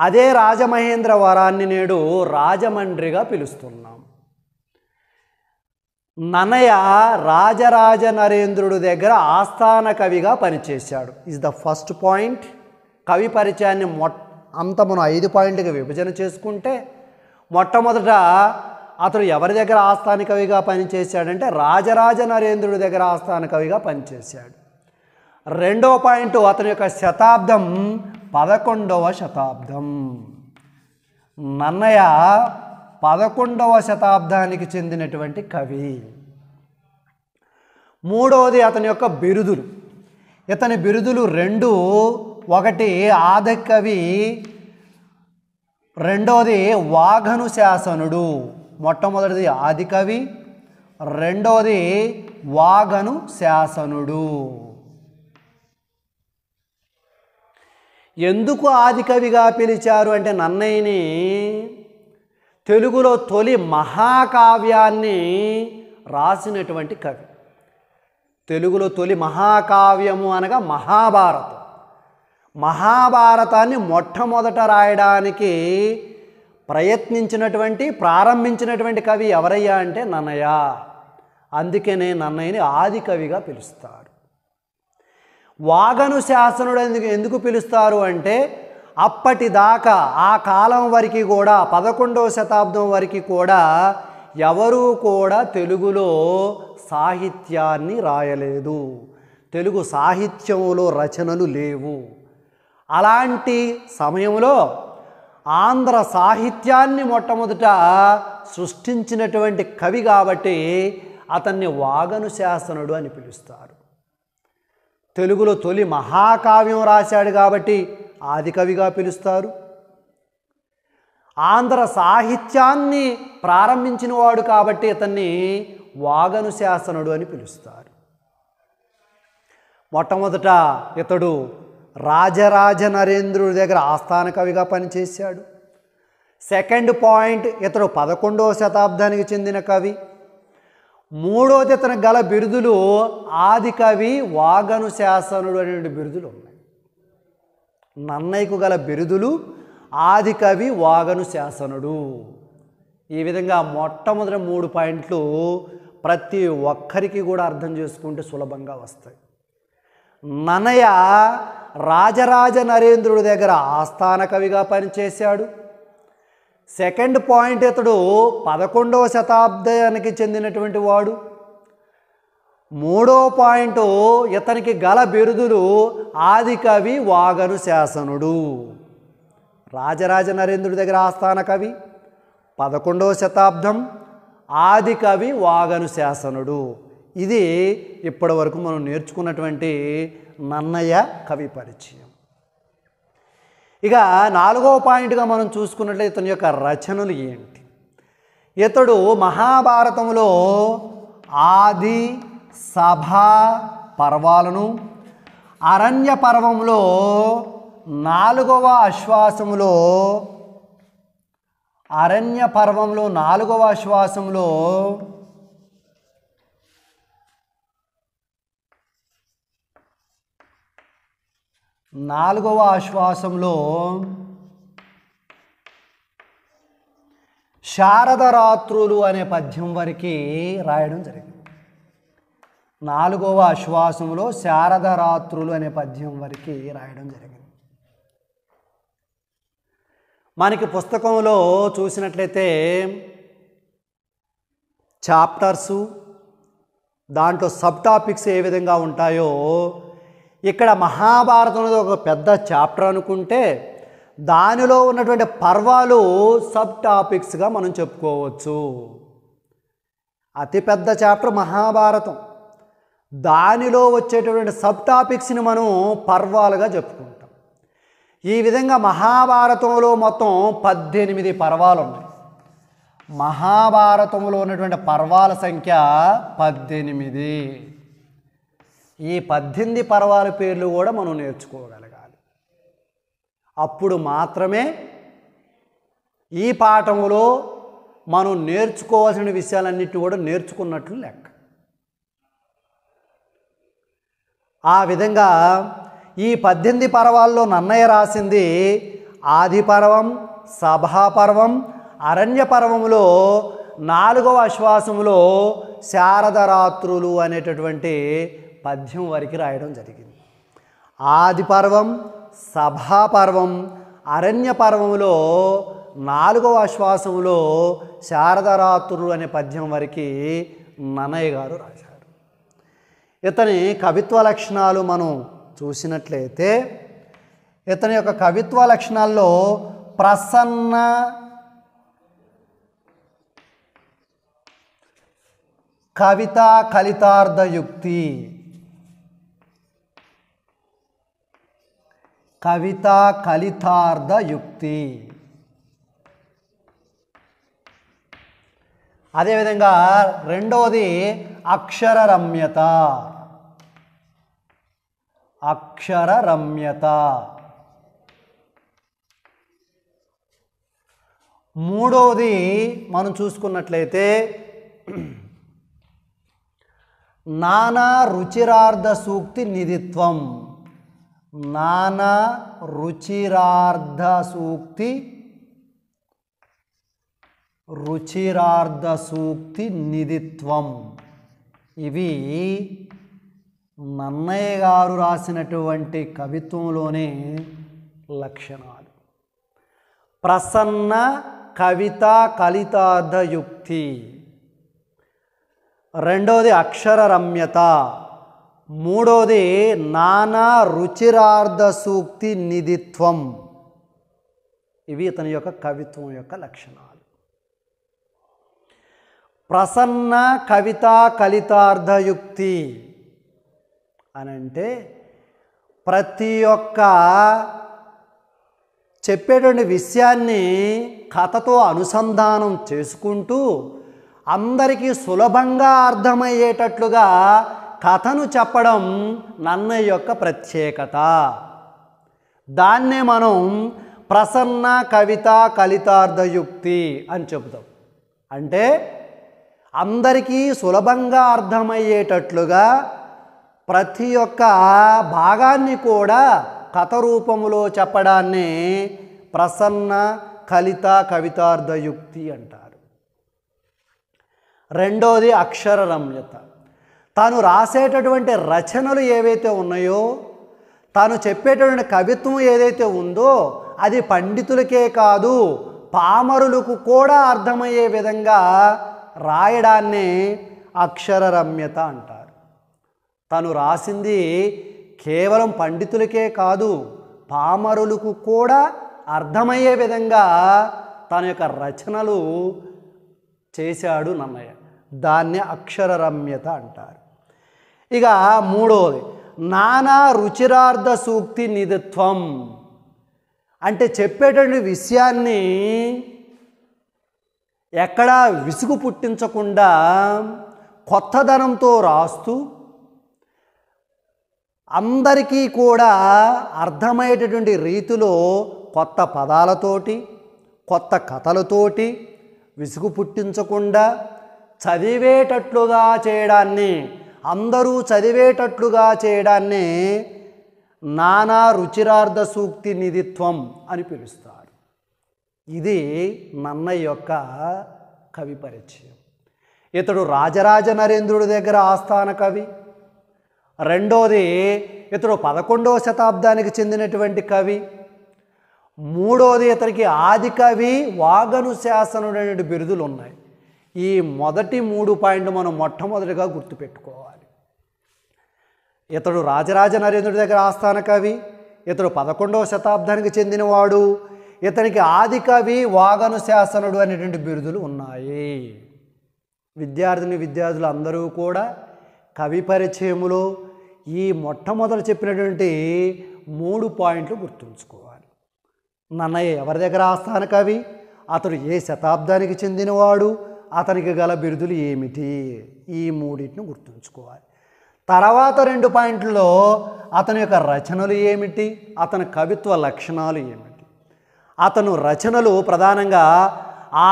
అదే రాజమహేంద్రవరాన్ని నేడు రాజమండ్రిగా పిలుస్తున్నాం ననయ రాజరాజ నరేంద్రుడు దగ్గర ఆస్థాన కవిగా పనిచేశాడు ఇస్ ద ఫస్ట్ పాయింట్ కవి పరిచయాన్ని మొ అంతమును ఐదు పాయింట్గా విభజన చేసుకుంటే మొట్టమొదట అతడు ఎవరి దగ్గర ఆస్థాన కవిగా పనిచేశాడంటే రాజరాజ నరేంద్రుడి దగ్గర ఆస్థాన కవిగా పనిచేశాడు రెండవ పాయింట్ అతని యొక్క శతాబ్దం పదకొండవ శతాబ్దం నన్నయ్య పదకొండవ శతాబ్దానికి చెందినటువంటి కవి మూడవది అతని యొక్క బిరుదులు ఇతని బిరుదులు రెండు ఒకటి ఆదకవి రెండవది వాఘను శాసనుడు మొట్టమొదటిది ఆదికవి రెండవది వాగను శాసనుడు ఎందుకు ఆదికవిగా పిలిచారు అంటే నన్నయ్యని తెలుగులో తొలి మహాకావ్యాన్ని రాసినటువంటి కవి తెలుగులో తొలి మహాకావ్యము అనగా మహాభారతం మహాభారతాన్ని మొట్టమొదట రాయడానికి ప్రయత్నించినటువంటి ప్రారంభించినటువంటి కవి ఎవరయ్యా అంటే నన్నయ్య అందుకనే నన్నయ్యని ఆది కవిగా పిలుస్తారు వాగను శాసనుడు ఎందుకు ఎందుకు పిలుస్తారు అంటే అప్పటిదాకా ఆ కాలం వరకు కూడా పదకొండవ శతాబ్దం వరకు కూడా ఎవరూ కూడా తెలుగులో సాహిత్యాన్ని రాయలేదు తెలుగు సాహిత్యంలో రచనలు లేవు అలాంటి సమయంలో ఆంధ్ర సాహిత్యాన్ని మొట్టమొదట సృష్టించినటువంటి కవి కాబట్టి అతన్ని వాగను శాసనుడు అని పిలుస్తారు తెలుగులో తొలి మహాకావ్యం రాశాడు కాబట్టి ఆదికవిగా పిలుస్తారు ఆంధ్ర సాహిత్యాన్ని ప్రారంభించిన వాడు కాబట్టి అతన్ని వాగను శాసనుడు అని పిలుస్తారు మొట్టమొదట ఇతడు రాజరాజ నరేంద్రుడి దగ్గర ఆస్థాన కవిగా పనిచేశాడు సెకండ్ పాయింట్ ఇతడు పదకొండవ శతాబ్దానికి చెందిన కవి మూడోది ఇతను గల బిరుదులు ఆది కవి వాగను శాసనుడు అనే బిరుదులు ఉన్నాయి నన్నయ్యకు గల బిరుదులు ఆది కవి వాగను శాసనుడు ఈ విధంగా మొట్టమొదటి మూడు పాయింట్లు ప్రతి ఒక్కరికి కూడా అర్థం చేసుకుంటే సులభంగా వస్తాయి ననయ రాజరాజ నరేంద్రుడి దగ్గర ఆస్థాన కవిగా పనిచేశాడు సెకండ్ పాయింట్ ఇతడు పదకొండవ శతాబ్దానికి చెందినటువంటి వాడు మూడో పాయింట్ ఇతనికి గల బిరుదులు ఆదికవి వాగను శాసనుడు రాజరాజ నరేంద్రుడి దగ్గర ఆస్థాన కవి పదకొండవ శతాబ్దం ఆదికవి వాగను శాసనుడు ఇది ఇప్పటి వరకు మనం నేర్చుకున్నటువంటి నన్నయ్య కవి పరిచయం ఇక నాలుగవ పాయింట్గా మనం చూసుకున్నట్లయితే ఇతని యొక్క రచనలు ఏంటి ఇతడు మహాభారతంలో ఆది సభ పర్వాలను అరణ్య పర్వంలో నాలుగవ అశ్వాసంలో అరణ్య పర్వంలో నాలుగవ అశ్వాసంలో నాలుగవ ఆశ్వాసంలో శారదరాత్రులు అనే పద్యం వరకు రాయడం జరిగింది నాలుగవ ఆశ్వాసంలో శారదరాత్రులు అనే పద్యం వరకు రాయడం జరిగింది మనకి పుస్తకంలో చూసినట్లయితే చాప్టర్సు దాంట్లో సబ్ టాపిక్స్ ఏ విధంగా ఉంటాయో ఇక్కడ మహాభారతంలో ఒక పెద్ద చాప్టర్ అనుకుంటే దానిలో ఉన్నటువంటి పర్వాలు సబ్ టాపిక్స్గా మనం చెప్పుకోవచ్చు అతిపెద్ద చాప్టర్ మహాభారతం దానిలో వచ్చేటటువంటి సబ్ టాపిక్స్ని మనం పర్వాలుగా చెప్పుకుంటాం ఈ విధంగా మహాభారతంలో మొత్తం పద్దెనిమిది పర్వాలు ఉన్నాయి మహాభారతంలో ఉన్నటువంటి పర్వాల సంఖ్య పద్దెనిమిది ఈ పద్దెనిమిది పర్వాల పేర్లు కూడా మనం నేర్చుకోగలగాలి అప్పుడు మాత్రమే ఈ పాఠంలో మనం నేర్చుకోవాల్సిన విషయాలన్నిటి కూడా నేర్చుకున్నట్లు లెక్క ఆ విధంగా ఈ పద్దెనిమిది పర్వాల్లో నన్నయ్య రాసింది ఆదిపర్వం సభాపర్వం పర్వములో నాలుగవ అశ్వాసములో శారదరాత్రులు అనేటటువంటి పద్యం వరకు రాయడం జరిగింది ఆదిపర్వం సభాపర్వం అరణ్య పర్వంలో నాలుగవ శ్వాసంలో శారదరాత్రులు అనే పద్యం వరకు నన్నయ్య గారు రాశారు ఇతని కవిత్వ లక్షణాలు మనం చూసినట్లయితే ఇతని యొక్క కవిత్వ లక్షణాల్లో ప్రసన్న కవిత కలితార్థయుక్తి కవిత కలితార్థ యుక్తి అదేవిధంగా రెండవది అక్షర రమ్యత అక్షర రమ్యత మూడవది మనం చూసుకున్నట్లయితే నానా రుచిరార్థ సూక్తి నిధిత్వం నానా రుచిరార్ధ సూక్తి రుచిరార్ధ సూక్తి నిధిత్వం ఇవి నన్నయ్య గారు రాసినటువంటి కవిత్వంలోనే లక్షణాలు ప్రసన్న కవిత కలితార్థయుక్తి రెండవది అక్షర రమ్యత మూడోది నానా రుచిరార్థ సూక్తి నిధిత్వం ఇవి ఇతని యొక్క కవిత్వం యొక్క లక్షణాలు ప్రసన్న కవిత కలితార్థయుక్తి అని అంటే ప్రతి ఒక్క చెప్పేటువంటి విషయాన్ని కథతో అనుసంధానం చేసుకుంటూ అందరికీ సులభంగా అర్థమయ్యేటట్లుగా కథను చెప్పడం నన్నయ్య యొక్క ప్రత్యేకత దాన్నే మనం ప్రసన్న కవిత కలితార్థయుక్తి అని చెబుతాం అంటే అందరికీ సులభంగా అర్థమయ్యేటట్లుగా ప్రతి ఒక్క భాగాన్ని కూడా కథ రూపంలో చెప్పడాన్ని ప్రసన్న కలిత కవితార్థయుక్తి అంటారు రెండోది అక్షర రమ్యత తాను రాసేటటువంటి రచనలు ఏవైతే ఉన్నాయో తాను చెప్పేటటువంటి కవిత్వం ఏదైతే ఉందో అది పండితులకే కాదు పామరులకు కూడా అర్థమయ్యే విధంగా రాయడాన్నే అక్షరరమ్యత అంటారు తను రాసింది కేవలం పండితులకే కాదు పామరులకు కూడా అర్థమయ్యే విధంగా తన యొక్క రచనలు చేశాడు నన్నయ్య అక్షర అక్షరరమ్యత అంటారు ఇక మూడవది నానా రుచిరార్థ సూక్తి నిధిత్వం అంటే చెప్పేటువంటి విషయాన్ని ఎక్కడా విసుగు పుట్టించకుండా కొత్తదనంతో రాస్తూ అందరికీ కూడా అర్థమయ్యేటటువంటి రీతిలో కొత్త పదాలతోటి కొత్త కథలతోటి విసుగు పుట్టించకుండా చదివేటట్లుగా చేయడాన్ని అందరూ చదివేటట్లుగా చేయడాన్నే నానా రుచిరార్థ సూక్తి నిధిత్వం అని పిలుస్తారు ఇది నన్నయ్య యొక్క కవి పరిచయం ఇతడు రాజరాజ నరేంద్రుడి దగ్గర ఆస్థాన కవి రెండోది ఇతడు పదకొండవ శతాబ్దానికి చెందినటువంటి కవి మూడోది ఇతనికి ఆది కవి వాగను శాసనుడైన బిరుదులు ఉన్నాయి ఈ మొదటి మూడు పాయింట్లు మనం మొట్టమొదటిగా గుర్తుపెట్టుకోవాలి ఇతడు రాజరాజ నరేంద్రుడి దగ్గర ఆస్థాన కవి ఇతడు పదకొండవ శతాబ్దానికి చెందినవాడు ఇతనికి ఆది కవి వాగను శాసనుడు అనేటువంటి బిరుదులు ఉన్నాయి విద్యార్థిని విద్యార్థులు అందరూ కూడా కవి పరిచయములో ఈ మొట్టమొదటి చెప్పినటువంటి మూడు పాయింట్లు గుర్తుంచుకోవాలి నన్నయ్య ఎవరి దగ్గర ఆస్థాన కవి అతడు ఏ శతాబ్దానికి చెందినవాడు అతనికి గల బిరుదులు ఏమిటి ఈ మూడింటిని గుర్తుంచుకోవాలి తర్వాత రెండు పాయింట్లో అతని యొక్క రచనలు ఏమిటి అతని కవిత్వ లక్షణాలు ఏమిటి అతను రచనలు ప్రధానంగా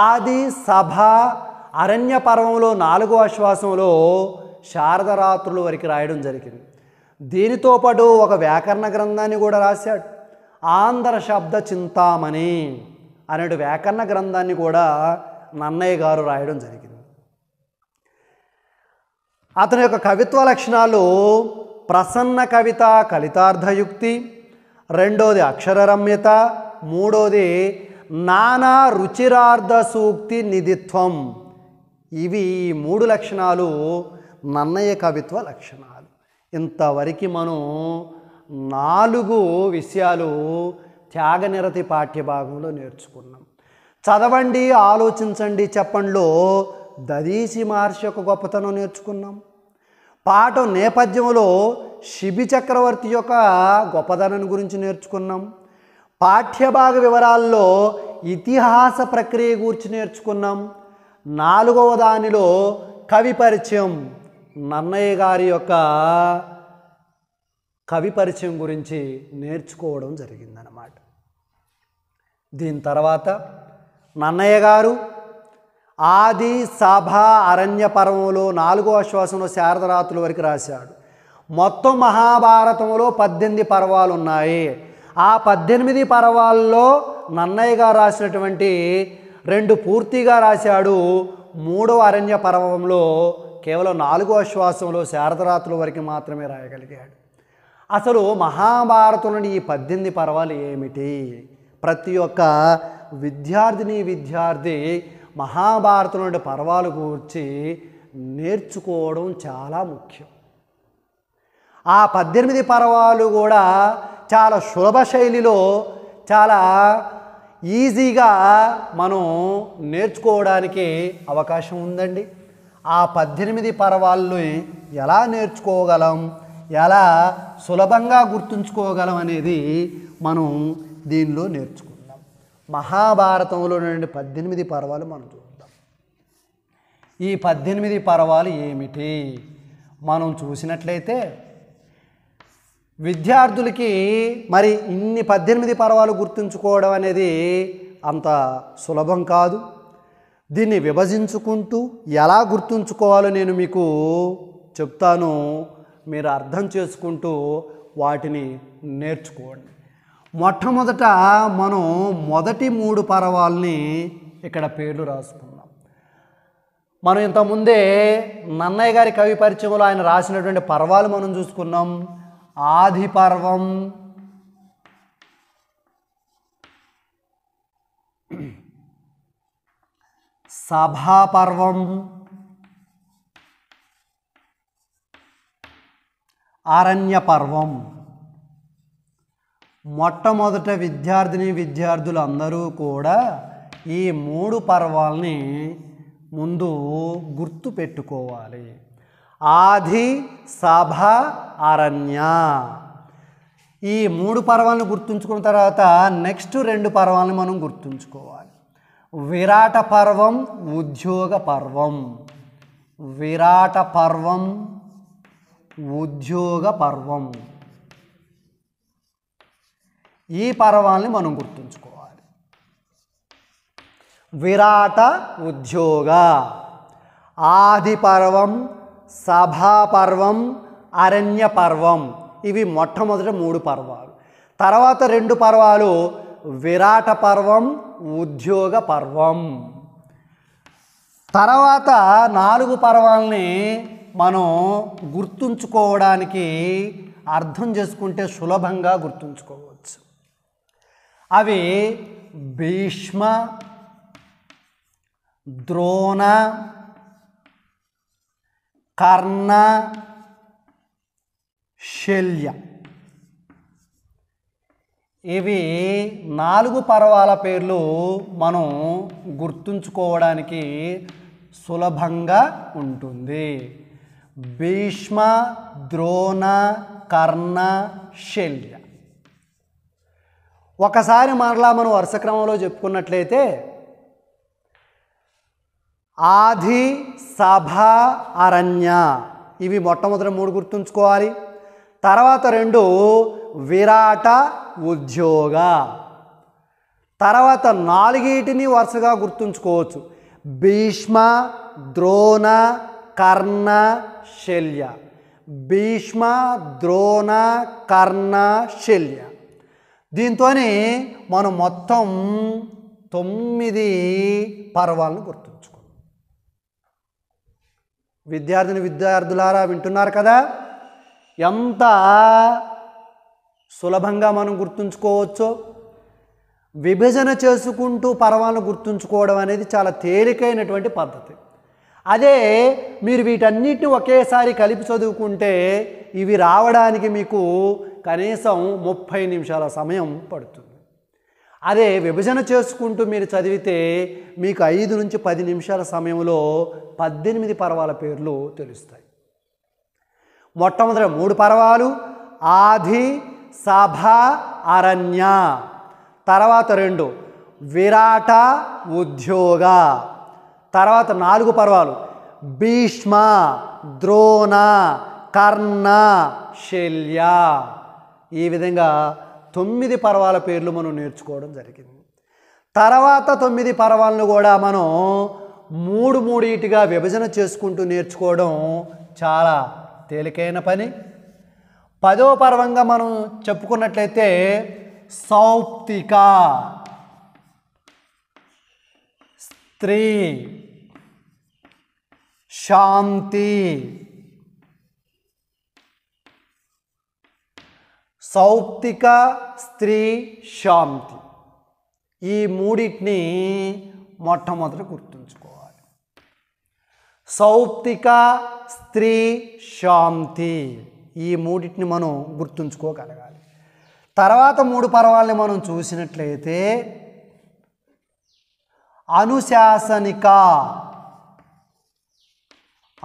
ఆది సభ అరణ్య పర్వంలో నాలుగో అశ్వాసంలో శారదరాత్రులు వరకు రాయడం జరిగింది దీనితో పాటు ఒక వ్యాకరణ గ్రంథాన్ని కూడా రాశాడు ఆంధ్ర శబ్ద చింతామణి అనే వ్యాకరణ గ్రంథాన్ని కూడా నన్నయ్య గారు రాయడం జరిగింది అతని యొక్క కవిత్వ లక్షణాలు ప్రసన్న కవిత కలితార్థయుక్తి రెండోది అక్షరరమ్యత మూడోది నానా రుచిరార్థ సూక్తి నిధిత్వం ఇవి మూడు లక్షణాలు నన్నయ్య కవిత్వ లక్షణాలు ఇంతవరకు మనం నాలుగు విషయాలు త్యాగనిరతి పాఠ్యభాగంలో నేర్చుకున్నాం చదవండి ఆలోచించండి చెప్పండిలో దదీసి మహర్షి యొక్క గొప్పతనం నేర్చుకున్నాం పాఠం నేపథ్యంలో శిబి చక్రవర్తి యొక్క గొప్పతనం గురించి నేర్చుకున్నాం పాఠ్యభాగ వివరాల్లో ఇతిహాస ప్రక్రియ గురించి నేర్చుకున్నాం నాలుగవ దానిలో కవి పరిచయం నన్నయ్య గారి యొక్క కవి పరిచయం గురించి నేర్చుకోవడం జరిగిందన్నమాట దీని తర్వాత నన్నయ్య గారు ఆది సభ అరణ్య పర్వంలో నాలుగో అశ్వాసంలో శారదరాత్రుల వరకు రాశాడు మొత్తం మహాభారతంలో పద్దెనిమిది పర్వాలు ఉన్నాయి ఆ పద్దెనిమిది పర్వాల్లో నన్నయ్య గారు రాసినటువంటి రెండు పూర్తిగా రాశాడు మూడవ అరణ్య పర్వంలో కేవలం నాలుగో అశ్వాసంలో శారదరాత్రుల వరకు మాత్రమే రాయగలిగాడు అసలు మహాభారతంలోని ఈ పద్దెనిమిది పర్వాలు ఏమిటి ప్రతి ఒక్క విద్యార్థిని విద్యార్థి మహాభారతం నుండి పర్వాలు కూర్చి నేర్చుకోవడం చాలా ముఖ్యం ఆ పద్దెనిమిది పర్వాలు కూడా చాలా సులభ శైలిలో చాలా ఈజీగా మనం నేర్చుకోవడానికి అవకాశం ఉందండి ఆ పద్దెనిమిది పర్వాలను ఎలా నేర్చుకోగలం ఎలా సులభంగా గుర్తుంచుకోగలం అనేది మనం దీనిలో నేర్చుకో మహాభారతంలో నుండి పద్దెనిమిది పర్వాలు మనం చూద్దాం ఈ పద్దెనిమిది పర్వాలు ఏమిటి మనం చూసినట్లయితే విద్యార్థులకి మరి ఇన్ని పద్దెనిమిది పర్వాలు గుర్తుంచుకోవడం అనేది అంత సులభం కాదు దీన్ని విభజించుకుంటూ ఎలా గుర్తుంచుకోవాలో నేను మీకు చెప్తాను మీరు అర్థం చేసుకుంటూ వాటిని నేర్చుకోండి మొట్టమొదట మనం మొదటి మూడు పర్వాలని ఇక్కడ పేర్లు రాసుకుందాం మనం ఇంతకుముందే నన్నయ్య గారి కవి పరిచయంలో ఆయన రాసినటువంటి పర్వాలు మనం చూసుకున్నాం ఆది పర్వం సభాపర్వం పర్వం మొట్టమొదట విద్యార్థిని విద్యార్థులు అందరూ కూడా ఈ మూడు పర్వాలని ముందు గుర్తు పెట్టుకోవాలి ఆది సభ అరణ్య ఈ మూడు పర్వాలను గుర్తుంచుకున్న తర్వాత నెక్స్ట్ రెండు పర్వాలను మనం గుర్తుంచుకోవాలి విరాట పర్వం ఉద్యోగ పర్వం విరాట పర్వం ఉద్యోగ పర్వం ఈ పర్వాల్ని మనం గుర్తుంచుకోవాలి విరాట ఉద్యోగ ఆదిపర్వం సభాపర్వం పర్వం ఇవి మొట్టమొదటి మూడు పర్వాలు తర్వాత రెండు పర్వాలు విరాట పర్వం ఉద్యోగ పర్వం తర్వాత నాలుగు పర్వాలని మనం గుర్తుంచుకోవడానికి అర్థం చేసుకుంటే సులభంగా గుర్తుంచుకోవచ్చు అవి భీష్మ ద్రోణ కర్ణ శల్య ఇవి నాలుగు పర్వాల పేర్లు మనం గుర్తుంచుకోవడానికి సులభంగా ఉంటుంది భీష్మ ద్రోణ కర్ణ శల్య ఒకసారి మరలా మనం వరుస క్రమంలో చెప్పుకున్నట్లయితే ఆది సభ అరణ్య ఇవి మొట్టమొదటి మూడు గుర్తుంచుకోవాలి తర్వాత రెండు విరాట ఉద్యోగ తర్వాత నాలుగీటిని వరుసగా గుర్తుంచుకోవచ్చు భీష్మ ద్రోణ కర్ణ శల్య భీష్మ ద్రోణ కర్ణ శల్య దీంతో మనం మొత్తం తొమ్మిది పర్వాలను గుర్తుంచుకో విద్యార్థిని విద్యార్థులారా వింటున్నారు కదా ఎంత సులభంగా మనం గుర్తుంచుకోవచ్చో విభజన చేసుకుంటూ పర్వాలను గుర్తుంచుకోవడం అనేది చాలా తేలికైనటువంటి పద్ధతి అదే మీరు వీటన్నిటిని ఒకేసారి కలిపి చదువుకుంటే ఇవి రావడానికి మీకు కనీసం ముప్పై నిమిషాల సమయం పడుతుంది అదే విభజన చేసుకుంటూ మీరు చదివితే మీకు ఐదు నుంచి పది నిమిషాల సమయంలో పద్దెనిమిది పర్వాల పేర్లు తెలుస్తాయి మొట్టమొదటి మూడు పర్వాలు ఆది సభ అరణ్య తర్వాత రెండు విరాట ఉద్యోగ తర్వాత నాలుగు పర్వాలు భీష్మ ద్రోణ కర్ణ శల్య ఈ విధంగా తొమ్మిది పర్వాల పేర్లు మనం నేర్చుకోవడం జరిగింది తర్వాత తొమ్మిది పర్వాలను కూడా మనం మూడు మూడిటిగా విభజన చేసుకుంటూ నేర్చుకోవడం చాలా తేలికైన పని పదో పర్వంగా మనం చెప్పుకున్నట్లయితే సౌప్తిక స్త్రీ శాంతి సౌప్తిక స్త్రీ శాంతి ఈ మూడింటిని మొట్టమొదట గుర్తుంచుకోవాలి సౌప్తిక స్త్రీ శాంతి ఈ మూడింటిని మనం గుర్తుంచుకోగలగాలి తర్వాత మూడు పర్వాలని మనం చూసినట్లయితే అనుశాసనిక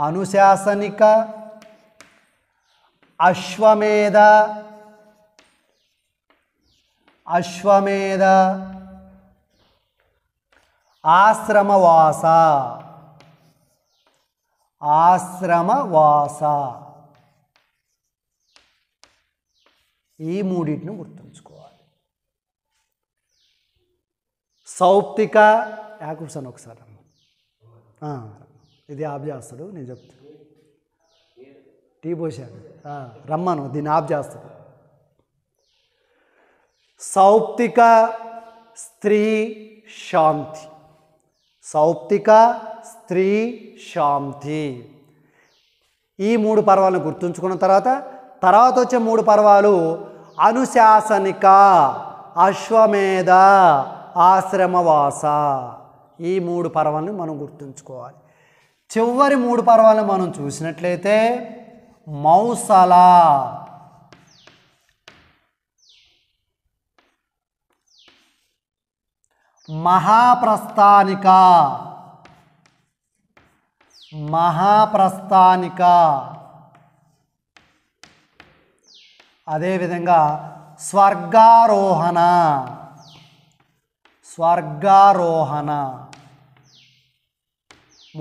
అనుశాసనిక అశ్వమేధ అశ్వమేధ ఆశ్రమవాస ఆశ్రమవాస ఈ మూడింటిని గుర్తుంచుకోవాలి సౌప్తిక యాకూర్సాను ఒకసారి ఇది ఆఫ్ చేస్తాడు నేను చెప్తాను టీ పోసాను రమ్మను దీన్ని ఆఫ్ చేస్తాడు సౌప్తిక స్త్రీ శాంతి సౌప్తిక స్త్రీ శాంతి ఈ మూడు పర్వాలను గుర్తుంచుకున్న తర్వాత తర్వాత వచ్చే మూడు పర్వాలు అనుశాసనిక అశ్వమేధ ఆశ్రమవాస ఈ మూడు పర్వాలను మనం గుర్తుంచుకోవాలి చివరి మూడు పర్వాలను మనం చూసినట్లయితే మౌసలా మహాప్రస్థానిక మహాప్రస్థానిక అదేవిధంగా స్వర్గారోహణ స్వర్గారోహణ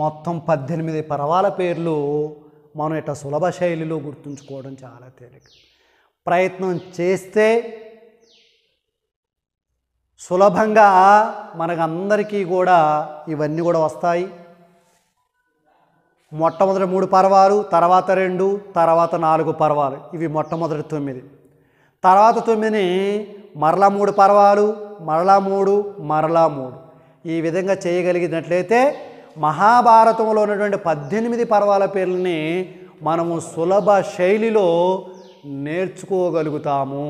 మొత్తం పద్దెనిమిది పర్వాల పేర్లు మనం ఇట్లా సులభ శైలిలో గుర్తుంచుకోవడం చాలా తేలిక ప్రయత్నం చేస్తే సులభంగా మనకందరికీ కూడా ఇవన్నీ కూడా వస్తాయి మొట్టమొదటి మూడు పర్వాలు తర్వాత రెండు తర్వాత నాలుగు పర్వాలు ఇవి మొట్టమొదటి తొమ్మిది తర్వాత తొమ్మిదిని మరలా మూడు పర్వాలు మరలా మూడు మరలా మూడు ఈ విధంగా చేయగలిగినట్లయితే మహాభారతంలో ఉన్నటువంటి పద్దెనిమిది పర్వాల పేర్లని మనము సులభ శైలిలో నేర్చుకోగలుగుతాము